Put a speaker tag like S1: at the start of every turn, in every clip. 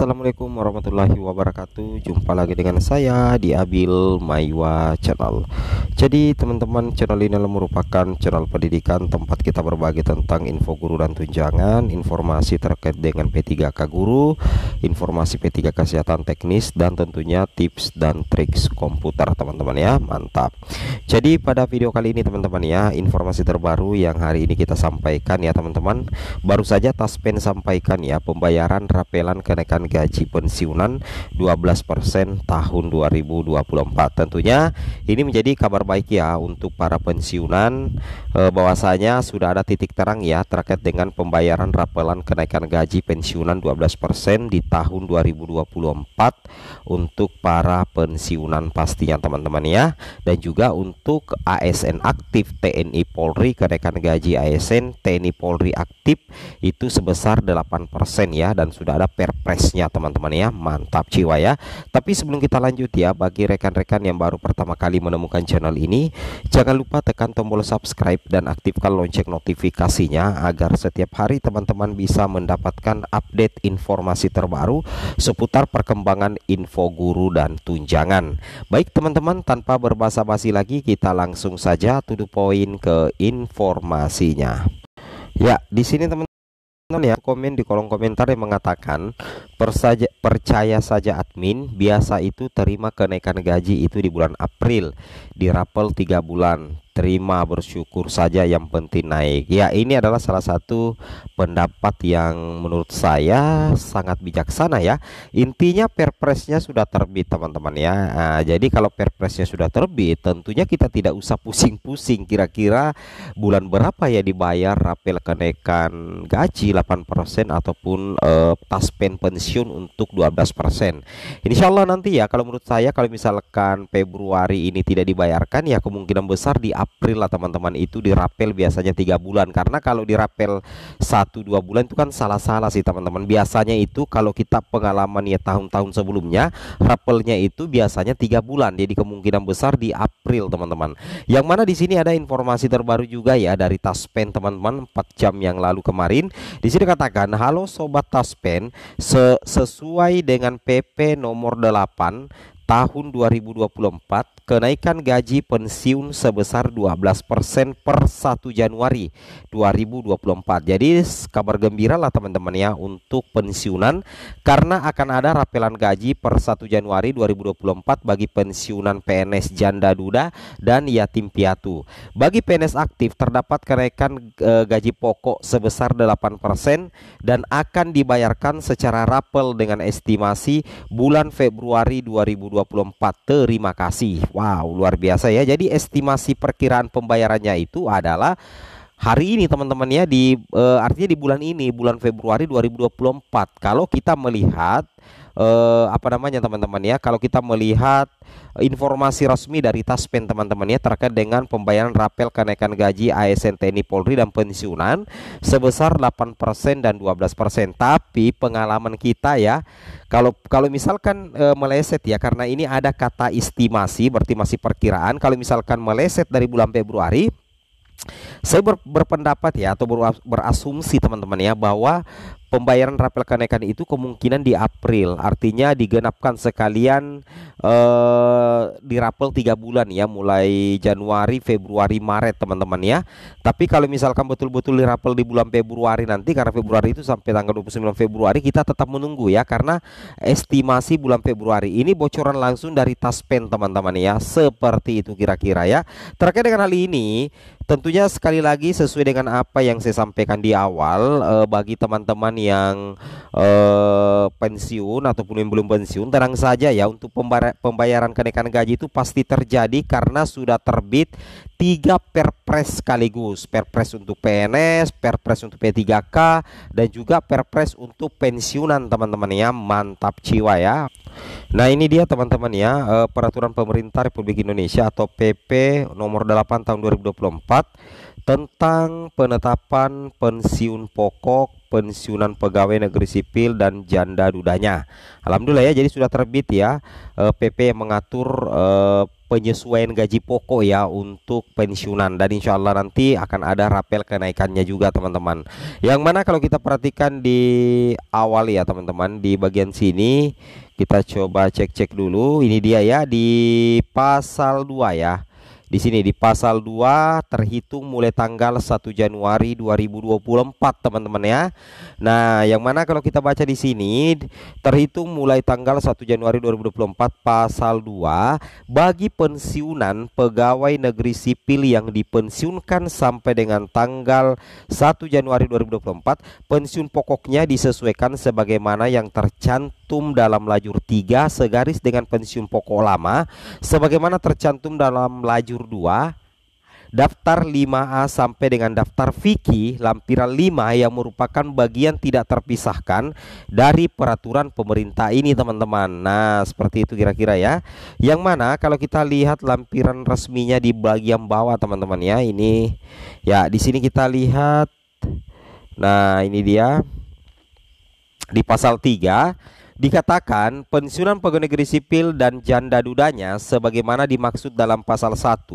S1: Assalamualaikum warahmatullahi wabarakatuh Jumpa lagi dengan saya di Abil Maiwa Channel Jadi teman-teman channel ini merupakan channel pendidikan Tempat kita berbagi tentang info guru dan tunjangan Informasi terkait dengan P3K guru Informasi P3K kesehatan teknis Dan tentunya tips dan triks komputer teman-teman ya Mantap Jadi pada video kali ini teman-teman ya Informasi terbaru yang hari ini kita sampaikan ya teman-teman Baru saja Taspen sampaikan ya Pembayaran rapelan kenaikan gaji pensiunan 12% tahun 2024. Tentunya ini menjadi kabar baik ya untuk para pensiunan eh, bahwasanya sudah ada titik terang ya terkait dengan pembayaran rapelan kenaikan gaji pensiunan 12% di tahun 2024 untuk para pensiunan pastinya teman-teman ya dan juga untuk ASN aktif TNI Polri kenaikan gaji ASN TNI Polri aktif itu sebesar 8% ya dan sudah ada perpresnya Ya teman-teman ya mantap jiwa ya tapi sebelum kita lanjut ya bagi rekan-rekan yang baru pertama kali menemukan channel ini jangan lupa tekan tombol subscribe dan aktifkan lonceng notifikasinya agar setiap hari teman-teman bisa mendapatkan update informasi terbaru seputar perkembangan info guru dan tunjangan baik teman-teman tanpa berbasa-basi lagi kita langsung saja tutup poin ke informasinya ya di sini teman teman Teman-teman ya komen di kolom komentar yang mengatakan persaja, percaya saja admin biasa itu terima kenaikan gaji itu di bulan April di rapel 3 bulan terima bersyukur saja yang penting naik ya ini adalah salah satu pendapat yang menurut saya sangat bijaksana ya intinya perpresnya sudah terbit teman-teman ya nah, jadi kalau perpresnya sudah terbit tentunya kita tidak usah pusing-pusing kira-kira bulan berapa ya dibayar rapel kenaikan gaji 8% ataupun eh, taspen pensiun untuk 12% Insya Allah nanti ya kalau menurut saya kalau misalkan Februari ini tidak dibayarkan ya kemungkinan besar di April lah teman-teman itu dirapel biasanya tiga bulan karena kalau dirapel satu dua bulan itu kan salah-salah sih teman-teman biasanya itu kalau kita pengalaman ya tahun-tahun sebelumnya rapelnya itu biasanya tiga bulan jadi kemungkinan besar di April teman-teman yang mana di sini ada informasi terbaru juga ya dari Taspen teman-teman 4 jam yang lalu kemarin di sini katakan halo sobat Taspen sesuai dengan PP nomor 8 tahun 2024 kenaikan gaji pensiun sebesar 12% persen per 1 Januari 2024. Jadi kabar gembira lah teman-teman ya untuk pensiunan karena akan ada rapelan gaji per 1 Januari 2024 bagi pensiunan PNS janda duda dan yatim piatu. Bagi PNS aktif terdapat kenaikan e, gaji pokok sebesar 8% persen dan akan dibayarkan secara rapel dengan estimasi bulan Februari 2024. Terima kasih. Wow, luar biasa ya. Jadi estimasi perkiraan pembayarannya itu adalah hari ini teman-teman ya di e, artinya di bulan ini, bulan Februari 2024. Kalau kita melihat eh, apa namanya teman-teman ya kalau kita melihat informasi resmi dari Taspen teman-teman ya terkait dengan pembayaran rapel kenaikan gaji ASN TNI Polri dan pensiunan sebesar 8% dan 12%. Tapi pengalaman kita ya kalau kalau misalkan e, meleset ya karena ini ada kata estimasi berarti masih perkiraan kalau misalkan meleset dari bulan Februari saya ber, berpendapat ya atau berasumsi teman-teman ya bahwa pembayaran rapel kenaikan itu kemungkinan di April, artinya digenapkan sekalian eh, di rapel tiga bulan ya, mulai Januari, Februari, Maret teman-teman ya. Tapi kalau misalkan betul-betul di rapel di bulan Februari nanti, karena Februari itu sampai tanggal 29 Februari kita tetap menunggu ya, karena estimasi bulan Februari ini bocoran langsung dari Taspen teman-teman ya, seperti itu kira-kira ya. Terkait dengan hal ini, Tentunya sekali lagi sesuai dengan apa yang saya sampaikan di awal eh, bagi teman-teman yang eh, pensiun ataupun yang belum pensiun tenang saja ya untuk pembayaran kenaikan gaji itu pasti terjadi karena sudah terbit tiga perpres sekaligus perpres untuk PNS, perpres untuk P3K dan juga perpres untuk pensiunan teman-teman ya mantap jiwa ya. Nah ini dia teman-teman ya eh, peraturan pemerintah Republik Indonesia atau PP nomor 8 tahun 2024 tentang penetapan pensiun pokok pensiunan pegawai negeri sipil dan janda dudanya. Alhamdulillah ya jadi sudah terbit ya PP eh, yang mengatur eh, penyesuaian gaji pokok ya untuk pensiunan dan insya Allah nanti akan ada rapel kenaikannya juga teman-teman yang mana kalau kita perhatikan di awal ya teman-teman di bagian sini kita coba cek-cek dulu ini dia ya di pasal 2 ya di sini di pasal 2 terhitung mulai tanggal 1 Januari 2024 teman-teman ya. Nah, yang mana kalau kita baca di sini terhitung mulai tanggal 1 Januari 2024 pasal 2 bagi pensiunan pegawai negeri sipil yang dipensiunkan sampai dengan tanggal 1 Januari 2024 pensiun pokoknya disesuaikan sebagaimana yang tercantum dalam lajur 3 segaris dengan pensiun pokok lama sebagaimana tercantum dalam lajur juzur 2 daftar 5A sampai dengan daftar viki lampiran 5 yang merupakan bagian tidak terpisahkan dari peraturan pemerintah ini teman-teman nah seperti itu kira-kira ya yang mana kalau kita lihat lampiran resminya di bagian bawah teman-teman ya ini ya di sini kita lihat nah ini dia di pasal 3 Dikatakan pensiunan pegawai negeri sipil dan janda dudanya sebagaimana dimaksud dalam pasal 1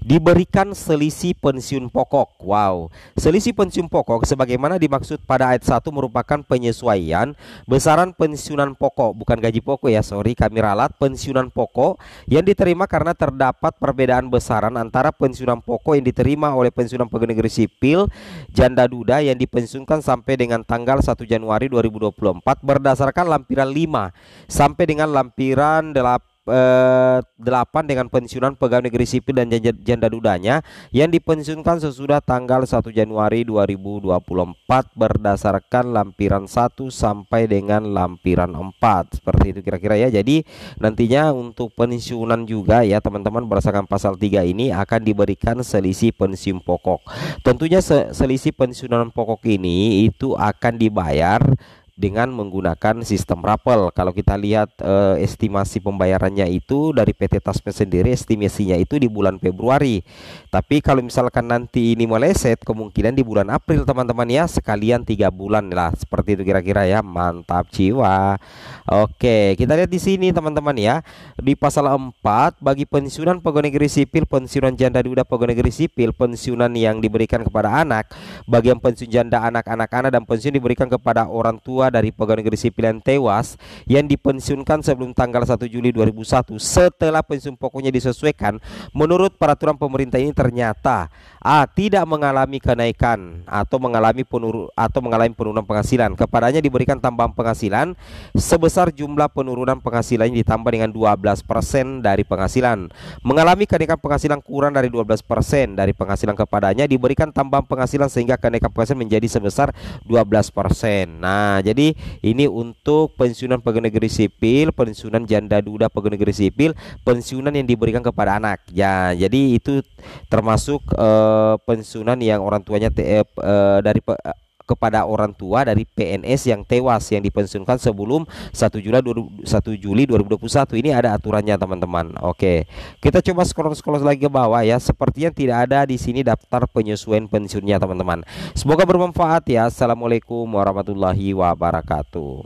S1: diberikan selisih pensiun pokok. Wow. Selisih pensiun pokok sebagaimana dimaksud pada ayat 1 merupakan penyesuaian besaran pensiunan pokok bukan gaji pokok ya, sorry kami ralat pensiunan pokok yang diterima karena terdapat perbedaan besaran antara pensiunan pokok yang diterima oleh pensiunan pegawai negeri sipil janda duda yang dipensiunkan sampai dengan tanggal 1 Januari 2024 berdasarkan lampiran lampiran 5 sampai dengan lampiran 8 eh, dengan pensiunan pegawai negeri sipil dan janda dudanya yang dipensiunkan sesudah tanggal 1 Januari 2024 berdasarkan lampiran 1 sampai dengan lampiran 4 seperti itu kira-kira ya jadi nantinya untuk pensiunan juga ya teman-teman berdasarkan pasal 3 ini akan diberikan selisih pensiun pokok tentunya selisih pensiunan pokok ini itu akan dibayar dengan menggunakan sistem rapel. Kalau kita lihat eh, estimasi pembayarannya itu dari PT Taspen sendiri estimasinya itu di bulan Februari. Tapi kalau misalkan nanti ini meleset kemungkinan di bulan April teman-teman ya sekalian tiga bulan lah seperti itu kira-kira ya mantap jiwa. Oke kita lihat di sini teman-teman ya di pasal 4 bagi pensiunan pegawai negeri sipil pensiunan janda duda pegawai negeri sipil pensiunan yang diberikan kepada anak bagian pensiun janda anak-anak anak dan pensiun diberikan kepada orang tua dari pegawai negeri sipil yang tewas yang dipensiunkan sebelum tanggal 1 Juli 2001 setelah pensiun pokoknya disesuaikan menurut peraturan pemerintah ini ternyata A tidak mengalami kenaikan atau mengalami penur atau mengalami penurunan penghasilan kepadanya diberikan tambahan penghasilan sebesar jumlah penurunan penghasilannya ditambah dengan 12% dari penghasilan mengalami kenaikan penghasilan kurang dari 12% dari penghasilan kepadanya diberikan tambahan penghasilan sehingga kenaikan penghasilan menjadi sebesar 12%. Nah, jadi jadi ini untuk pensiunan pegawai negeri sipil, pensiunan janda duda pegawai negeri sipil, pensiunan yang diberikan kepada anak. Ya, jadi itu termasuk uh, pensiunan yang orang tuanya TF uh, eh, eh, dari uh, kepada orang tua dari PNS yang tewas yang dipensiunkan sebelum 1 Juli 1 Juli 2021. Ini ada aturannya teman-teman. Oke. Kita coba scroll-scroll lagi ke bawah ya. Sepertinya tidak ada di sini daftar penyesuaian pensiunnya teman-teman. Semoga bermanfaat ya. Assalamualaikum warahmatullahi wabarakatuh.